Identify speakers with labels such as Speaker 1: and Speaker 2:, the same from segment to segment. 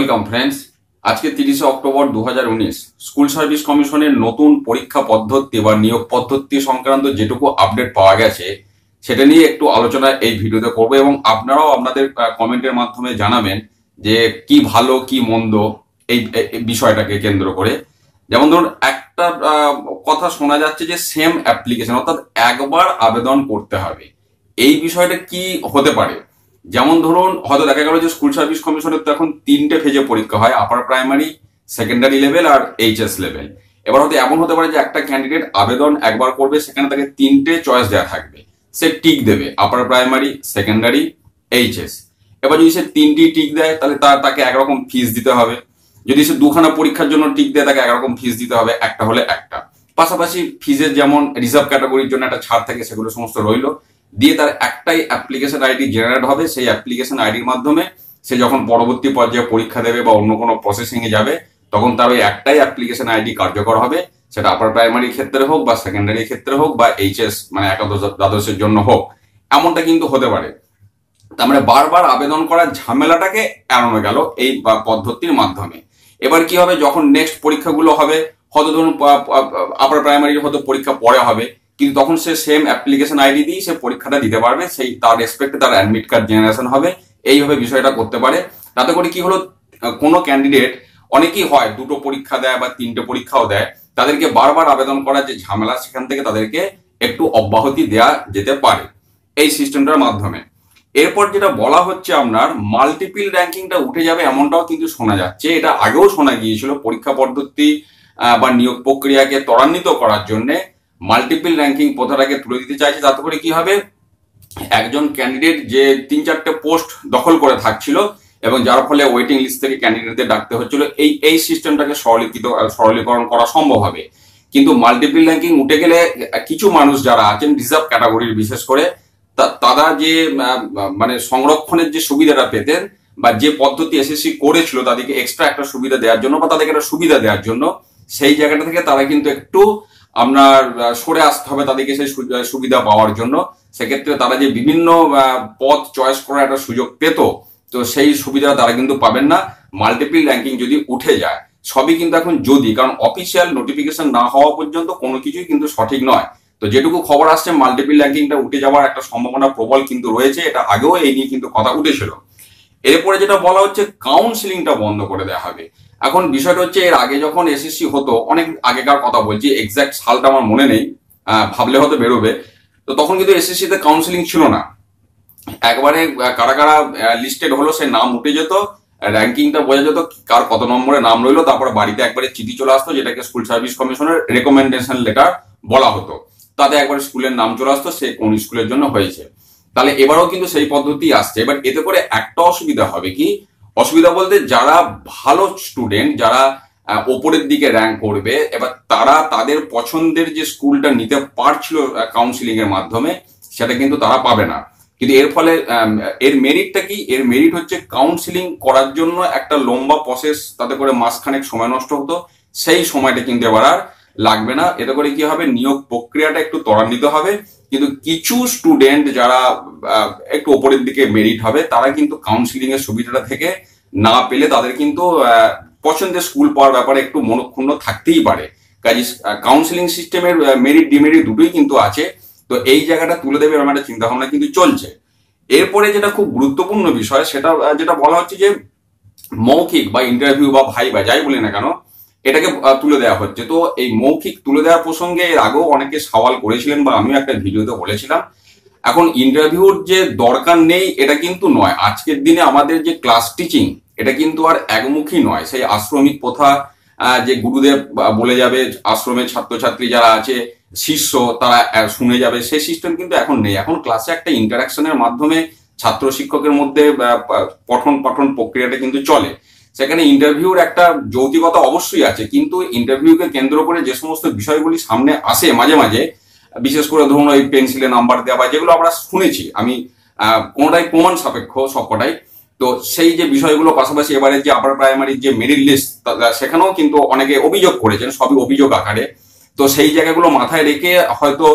Speaker 1: welcome friends আজকে তিরিশে October দু স্কুল সার্ভিস কমিশনের নতুন পরীক্ষা পদ্ধতি বা নিয়োগ পদ্ধতি সংক্রান্ত যেটুকু আপডেট পাওয়া গেছে সেটা নিয়ে একটু আলোচনা এই ভিডিওতে করব এবং আপনারাও আপনাদের কমেন্টের মাধ্যমে জানাবেন যে কি ভালো কি মন্দ এই বিষয়টাকে কেন্দ্র করে যেমন ধরুন একটা কথা শোনা যাচ্ছে যে সেম অ্যাপ্লিকেশন অর্থাৎ একবার আবেদন করতে হবে এই বিষয়টা কি হতে পারে যেমন ধরুন হয়তো দেখা গেল যে স্কুল সার্ভিস কমিশনের তো এখন তিনটে ফেজে পরীক্ষা হয় আপার প্রাইমারি সেকেন্ডারি লেভেল আর এইচএস লেভেল এবার হয়তো এমন হতে পারে যে একটা ক্যান্ডিডেট আবেদন একবার করবে সেখানে তাকে তিনটে চয়েস দেওয়া থাকবে সে টিক দেবে আপার প্রাইমারি সেকেন্ডারি এইচএস এবার যদি সে তিনটি টিক দেয় তাহলে তার তাকে একরকম ফিস দিতে হবে যদি সে দুখানা পরীক্ষার জন্য টিক দেয় তাকে একরকম ফিস দিতে হবে একটা হলে একটা পাশাপাশি ফিজের যেমন রিজার্ভ ক্যাটাগরির জন্য একটা ছাড় থাকে সেগুলো সমস্ত রইল দিয়ে তার একটাই অ্যাপ্লিকেশন আইডি জেনারেট হবে সেই অ্যাপ্লিকেশন আইডির মাধ্যমে সে যখন পরবর্তী পর্যায়ে পরীক্ষা দেবে বা অন্য কোনো প্রসেসিংয়ে যাবে তখন তার ওই একটাই অ্যাপ্লিকেশন আইডি কার্যকর হবে সেটা আপার প্রাইমারি ক্ষেত্রে হোক বা সেকেন্ডারি ক্ষেত্রে হোক বা এইচএস মানে একাদশ দ্বাদশের জন্য হোক এমনটা কিন্তু হতে পারে তার মানে বারবার আবেদন করার ঝামেলাটাকে এড়ানো গেল এই পদ্ধতির মাধ্যমে এবার কি হবে যখন নেক্সট পরীক্ষাগুলো হবে হয়তো ধরুন আপার প্রাইমারির হয়তো পরীক্ষা পরে হবে কিন্তু তখন সে সেম অ্যাপ্লিকেশন আইডি দিয়ে সে পরীক্ষাটা দিতে পারবে সেই তার রেসপেক্টে তার অ্যাডমিট কার্ড জেনারেশন হবে এইভাবে বিষয়টা করতে পারে তাতে করে কি হলো কোনো ক্যান্ডিডেট অনেকেই হয় দুটো পরীক্ষা দেয় বা তিনটে পরীক্ষাও দেয় তাদেরকে বারবার আবেদন করার যে ঝামেলা সেখান থেকে তাদেরকে একটু অব্যাহতি দেয়া যেতে পারে এই সিস্টেমটার মাধ্যমে এরপর যেটা বলা হচ্ছে আপনার মাল্টিপিল র্যাঙ্কিংটা উঠে যাবে এমনটাও কিন্তু শোনা যাচ্ছে এটা আগেও শোনা গিয়েছিল পরীক্ষা পদ্ধতি বা নিয়োগ প্রক্রিয়াকে ত্বরান্বিত করার জন্যে মাল্টিপল র্যাঙ্কিং প্রথাটাকে তুলে দিতে চাইছে তাতে করে কি হবে একজন ক্যান্ডিডেট যে তিন চারটে পোস্ট দখল করে থাকছিল এবং যার ফলে ওয়েটিং লিস্ট থেকে ক্যান্ডিডেটদের ডাকতে হচ্ছিল এই এই সিস্টেমটাকে সরলীকৃত সরলীকরণ করা সম্ভব হবে কিন্তু মাল্টিপল র্যাঙ্কিং উঠে গেলে কিছু মানুষ যারা আছেন রিজার্ভ ক্যাটাগরির বিশেষ করে তারা যে মানে সংরক্ষণের যে সুবিধাটা পেতেন বা যে পদ্ধতি এসএসসি করেছিল তাদেরকে এক্সট্রা একটা সুবিধা দেওয়ার জন্য বা তাদেরকে একটা সুবিধা দেওয়ার জন্য সেই জায়গাটা থেকে তারা কিন্তু একটু আপনার সরে আসতে হবে তাদেরকে সেই সুবিধা পাওয়ার জন্য সেক্ষেত্রে তারা যে বিভিন্ন পথ চয়েস করার একটা সুযোগ পেত তো সেই সুবিধা তারা কিন্তু পাবেন না মাল্টিপল র্যাঙ্কিং যদি উঠে যায় সবই কিন্তু এখন যদি কারণ অফিসিয়াল নোটিফিকেশন না হওয়া পর্যন্ত কোনো কিছুই কিন্তু সঠিক নয় তো যেটুকু খবর আসছে মাল্টিপল র্যাঙ্কিংটা উঠে যাওয়ার একটা সম্ভাবনা প্রবল কিন্তু রয়েছে এটা আগেও এই নিয়ে কিন্তু কথা উঠেছিল এরপরে যেটা বলা হচ্ছে কাউন্সিলিংটা বন্ধ করে দেওয়া হবে এখন বিষয়টা হচ্ছে এর আগে যখন এসএসসি হতো অনেক আগেকার কথা বলছি এক্সাক্ট সালটা আমার মনে নেই ভাবলে হয়তো বেরোবে তো তখন কিন্তু এসএসসিতে কাউন্সিলিং ছিল না একবারে কারা কারা লিস্টেড হলো সে নাম উঠে যেত র্যাঙ্কিংটা বোঝা যেত কার কত নম্বরে নাম রইলো তারপরে বাড়িতে একবারে চিঠি চলে আসতো যেটাকে স্কুল সার্ভিস কমিশনের রেকমেন্ডেশন লেটার বলা হতো তাতে একবারে স্কুলের নাম চলে আসতো সে কোন স্কুলের জন্য হয়েছে তাহলে এবারও কিন্তু সেই পদ্ধতি আসছে এবার এতে করে একটা অসুবিধা হবে কি অসুবিধা বলতে যারা ভালো স্টুডেন্ট যারা ওপরের দিকে র্যাঙ্ক করবে এবার তারা তাদের পছন্দের যে স্কুলটা নিতে পারছিল কাউন্সিলিং এর মাধ্যমে সেটা কিন্তু তারা পাবে না কিন্তু এর ফলে এর মেরিটটা কি এর মেরিট হচ্ছে কাউন্সিলিং করার জন্য একটা লম্বা প্রসেস তাতে করে মাসখানেক সময় নষ্ট হতো সেই সময়টা কিন্তু এবার আর লাগবে না এতে করে কি হবে নিয়োগ প্রক্রিয়াটা একটু ত্বরান্বিত হবে কিন্তু কিছু স্টুডেন্ট যারা একটু ওপরের দিকে মেরিট হবে তারা কিন্তু কাউন্সিলিং এর সুবিধাটা থেকে না পেলে তাদের কিন্তু পছন্দের স্কুল পাওয়ার ব্যাপারে একটু মনক্ষুণ্ণ থাকতেই পারে কাজে কাউন্সিলিং সিস্টেমের মেরিট ডিমেরিট দুটোই কিন্তু আছে তো এই জায়গাটা তুলে দেবে আমার চিন্তা ভাবনা কিন্তু চলছে এরপরে যেটা খুব গুরুত্বপূর্ণ বিষয় সেটা যেটা বলা হচ্ছে যে মৌখিক বা ইন্টারভিউ বা ভাই বা যাই বলি না কেন এটাকে তুলে দেওয়া হচ্ছে তো এই মৌখিক তুলে দেওয়া প্রসঙ্গে এর আগেও অনেকে সওয়াল করেছিলেন বা আমিও একটা ভিডিওতে বলেছিলাম এখন ইন্টারভিউর যে দরকার নেই এটা কিন্তু নয় আজকের দিনে আমাদের যে ক্লাস টিচিং এটা কিন্তু আর একমুখী নয় সেই আশ্রমিক প্রথা যে গুরুদেব বলে যাবে আশ্রমের ছাত্রছাত্রী যারা আছে শিষ্য তারা শুনে যাবে সেই সিস্টেম কিন্তু এখন নেই এখন ক্লাসে একটা ইন্টারাকশনের মাধ্যমে ছাত্র শিক্ষকের মধ্যে পঠন পাঠন প্রক্রিয়াটা কিন্তু চলে সেখানে ইন্টারভিউর একটা যৌতিকতা অবশ্যই আছে কিন্তু ইন্টারভিউকে কেন্দ্র করে যে সমস্ত বিষয়গুলি সামনে আসে মাঝে মাঝে বিশেষ করে ধরুন ওই পেন্সিলে নাম্বার দেওয়া বা যেগুলো আমরা শুনেছি আমি কোনোটাই প্রমাণ সাপেক্ষ সবকটাই তো সেই যে বিষয়গুলো পাশাপাশি এবারে যে আপার প্রাইমারির যে মেরিট লিস্ট সেখানেও কিন্তু অনেকে অভিযোগ করেছেন সবই অভিযোগ আকারে তো সেই জায়গাগুলো মাথায় রেখে হয়তো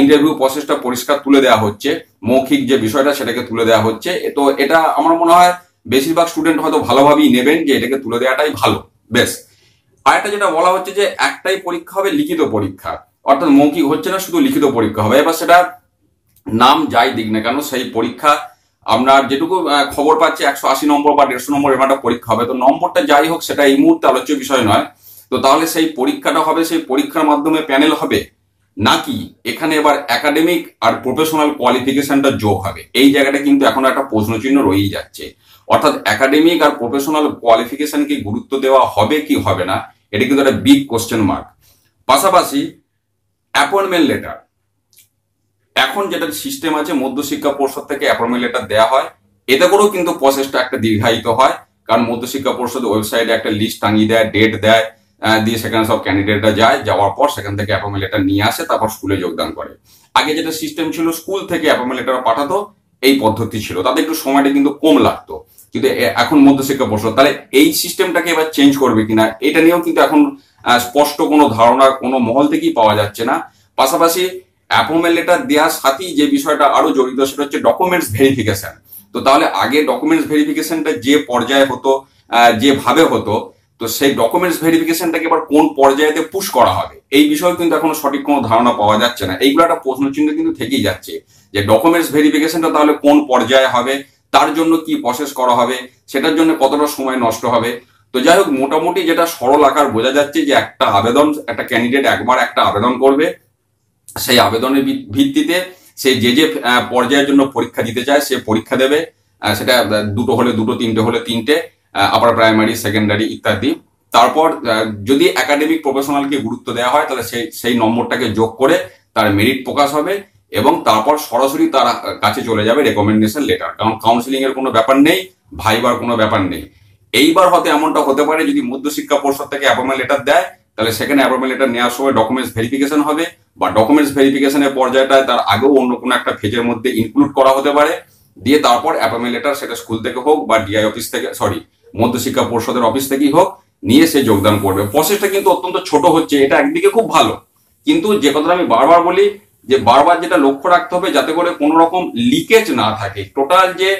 Speaker 1: ইন্টারভিউ প্রসেসটা পরিষ্কার তুলে দেওয়া হচ্ছে মৌখিক যে বিষয়টা সেটাকে তুলে দেওয়া হচ্ছে তো এটা আমার মনে হয় বেশিরভাগ স্টুডেন্ট হয়তো ভালোভাবেই নেবেন যে এটাকে তুলে দেওয়াটাই ভালো বেশ আরেকটা যেটা বলা হচ্ছে যে একটাই পরীক্ষা হবে লিখিত পরীক্ষা অর্থাৎ মৌখিক হচ্ছে না শুধু লিখিত পরীক্ষা হবে এবার সেটা নাম যাই দিক না কেন সেই পরীক্ষা আপনার যেটুকু খবর পাচ্ছে একশো আশি নম্বর বা দেড়শো নম্বর এবার একটা পরীক্ষা হবে তো নম্বরটা যাই হোক সেটা এই মুহূর্তে আলোচ্য বিষয় নয় তো তাহলে সেই পরীক্ষাটা হবে সেই পরীক্ষার মাধ্যমে প্যানেল হবে নাকি এখানে এবার একাডেমিক আর প্রফেশনাল কোয়ালিফিকেশনটা যোগ হবে এই জায়গাটা কিন্তু এখন একটা প্রশ্নচিহ্ন রয়েই যাচ্ছে অর্থাৎ একাডেমিক আর প্রফেশনাল কোয়ালিফিকেশন কি গুরুত্ব দেওয়া হবে কি হবে না এটা কিন্তু একটা বিগ কোশ্চেন মার্ক পাশাপাশি অ্যাপয়েন্টমেন্ট লেটার এখন যেটা সিস্টেম আছে মধ্যশিক্ষা পরিষদ থেকে অ্যাপয়েন্টমেন্ট লেটার দেওয়া হয় এতে করেও কিন্তু প্রসেসটা একটা দীর্ঘায়িত হয় কারণ মধ্যশিক্ষা পরিষদ ওয়েবসাইটে একটা লিস্ট টাঙিয়ে দেয় ডেট দেয় দিয়ে সেখানে সব ক্যান্ডিডেটরা যায় যাওয়ার পর সেখান থেকে অ্যাপয়েন্টমেন্ট লেটার নিয়ে আসে তারপর স্কুলে যোগদান করে আগে যেটা সিস্টেম ছিল স্কুল থেকে অ্যাপয়েন্টমেন্ট লেটার পাঠাতো এই পদ্ধতি ছিল তাতে একটু সময়টা কিন্তু কম লাগতো কিন্তু এখন মধ্যশিক্ষা পর্ষদ তাহলে এই সিস্টেমটাকে এবার চেঞ্জ করবে কিনা এটা নিয়েও কিন্তু এখন স্পষ্ট কোনো ধারণা কোনো মহল থেকেই পাওয়া যাচ্ছে না পাশাপাশি অ্যাপোমেল লেটার দেওয়ার সাথেই যে বিষয়টা আরো জড়িত সেটা হচ্ছে ডকুমেন্টস ভেরিফিকেশন তো তাহলে আগে ডকুমেন্টস ভেরিফিকেশনটা যে পর্যায়ে হতো যেভাবে হতো তো সেই ডকুমেন্টস ভেরিফিকেশনটাকে এবার কোন পর্যায়েতে পুশ করা হবে এই বিষয়ে কিন্তু এখনো সঠিক কোনো ধারণা পাওয়া যাচ্ছে না এইগুলো একটা প্রশ্ন চিহ্ন কিন্তু থেকেই যাচ্ছে যে ডকুমেন্টস ভেরিফিকেশনটা তাহলে কোন পর্যায়ে হবে তার জন্য কি প্রসেস করা হবে সেটার জন্য কতটা সময় নষ্ট হবে তো যাই হোক মোটামুটি যেটা সরল আকার বোঝা যাচ্ছে যে একটা আবেদন একটা ক্যান্ডিডেট একবার একটা আবেদন করবে সেই আবেদনের ভিত্তিতে সে যে যে পর্যায়ের জন্য পরীক্ষা দিতে চায় সে পরীক্ষা দেবে সেটা দুটো হলে দুটো তিনটে হলে তিনটে আপার প্রাইমারি সেকেন্ডারি ইত্যাদি তারপর যদি একাডেমিক প্রফেশনালকে গুরুত্ব দেওয়া হয় তাহলে সেই সেই নম্বরটাকে যোগ করে তার মেরিট প্রকাশ হবে এবং তারপর সরাসরি তার কাছে চলে যাবে রেকমেন্ডেশন লেটার কারণ কাউন্সিলিং এর কোনো ব্যাপার নেই ভাইবার কোনো ব্যাপার নেই এইবার হতে এমনটা হতে পারে যদি মধ্যশিক্ষা পরিষদ থেকে অ্যাপয়েন্টমেন্ট লেটার দেয় তাহলে সেখানে অ্যাপয়েন্টমেন্ট লেটার নেওয়ার সময় ডকুমেন্টস ভেরিফিকেশন হবে বা ডকুমেন্টস ভেরিফিকেশনের পর্যায়টায় তার আগেও অন্য কোনো একটা ফেজের মধ্যে ইনক্লুড করা হতে পারে দিয়ে তারপর অ্যাপয়েন্টমেন্ট লেটার সেটা স্কুল থেকে হোক বা ডিআই অফিস থেকে সরি মধ্যশিক্ষা পরিষদের অফিস থেকেই হোক নিয়ে সে যোগদান করবে প্রসেসটা কিন্তু অত্যন্ত ছোট হচ্ছে এটা একদিকে খুব ভালো কিন্তু যে কথাটা আমি বারবার বলি যে বারবার যেটা লক্ষ্য রাখতে হবে যাতে করে কোনো রকম লিকেজ না থাকে টোটাল যে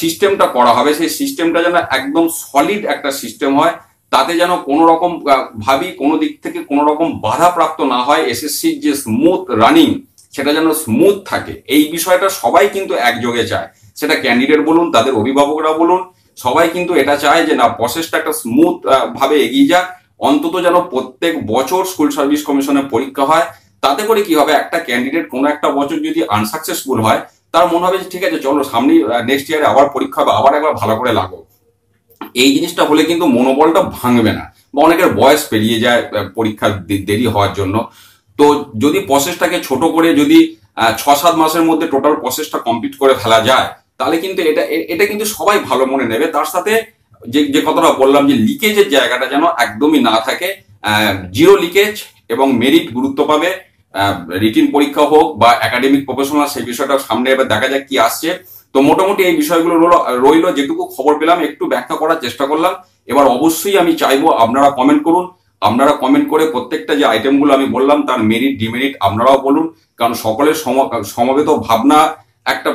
Speaker 1: সিস্টেমটা করা হবে সেই সিস্টেমটা যেন একদম সলিড একটা সিস্টেম হয় তাতে যেন কোনো রকম ভাবি কোনো দিক থেকে কোনো রকম বাধাপ্রাপ্ত না হয় এসএসসির যে স্মুথ রানিং সেটা যেন স্মুথ থাকে এই বিষয়টা সবাই কিন্তু একযোগে চায় সেটা ক্যান্ডিডেট বলুন তাদের অভিভাবকরা বলুন সবাই কিন্তু এটা চায় যে না প্রসেসটা একটা স্মুথ ভাবে এগিয়ে যাক অন্তত যেন প্রত্যেক বছর স্কুল সার্ভিস কমিশনের পরীক্ষা হয় তাতে করে কি হবে একটা ক্যান্ডিডেট কোনো একটা বছর যদি আনসাকসেসফুল হয় তার মনে হবে যে ঠিক আছে চলো সামনে নেক্সট ইয়ারে আবার পরীক্ষা হবে আবার একবার ভালো করে লাগো এই জিনিসটা হলে কিন্তু মনোবলটা ভাঙবে না বা অনেকের বয়স পেরিয়ে যায় পরীক্ষা দেরি হওয়ার জন্য তো যদি প্রসেসটাকে ছোট করে যদি ছ সাত মাসের মধ্যে টোটাল প্রসেসটা কমপ্লিট করে ফেলা যায় তাহলে কিন্তু এটা এটা কিন্তু সবাই ভালো মনে নেবে তার সাথে যে যে কথাটা বললাম যে লিকেজের জায়গাটা যেন একদমই না থাকে জিরো লিকেজ এবং মেরিট গুরুত্ব পাবে রিটিন পরীক্ষা হোক বা একাডেমিক প্রফেশনাল সেই বিষয়টা সামনে এবার দেখা যাক কি আসছে তো মোটামুটি এই বিষয়গুলো রইল যেটুকু খবর পেলাম একটু ব্যাখ্যা করার চেষ্টা করলাম এবার অবশ্যই আমি চাইবো আপনারা কমেন্ট করুন আপনারা কমেন্ট করে প্রত্যেকটা যে আইটেমগুলো আমি বললাম তার মেরিট ডিমেরিট আপনারাও বলুন কারণ সকলের সমবেত ভাবনা একটা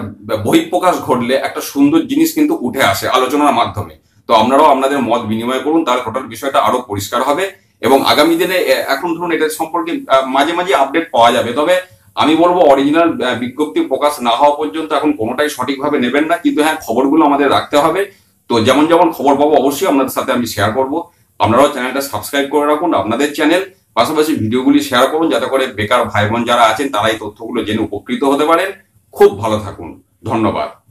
Speaker 1: বহিঃপ্রকাশ ঘটলে একটা সুন্দর জিনিস কিন্তু উঠে আসে আলোচনার মাধ্যমে তো আপনারাও আপনাদের মত বিনিময় করুন তার টোটাল বিষয়টা আরো পরিষ্কার হবে এবং আগামী দিনে এখন ধরুন এটা সম্পর্কে মাঝে মাঝে আপডেট পাওয়া যাবে তবে আমি বলবো অরিজিনাল বিজ্ঞপ্তি প্রকাশ না হওয়া পর্যন্ত এখন কোনোটাই সঠিকভাবে নেবেন না কিন্তু হ্যাঁ খবরগুলো আমাদের রাখতে হবে তো যেমন যেমন খবর পাবো অবশ্যই আপনাদের সাথে আমি শেয়ার করব আপনারাও চ্যানেলটা সাবস্ক্রাইব করে রাখুন আপনাদের চ্যানেল পাশাপাশি ভিডিওগুলি শেয়ার করুন যাতে করে বেকার ভাই বোন যারা আছেন তারা এই তথ্যগুলো জেনে উপকৃত হতে পারেন খুব ভালো থাকুন ধন্যবাদ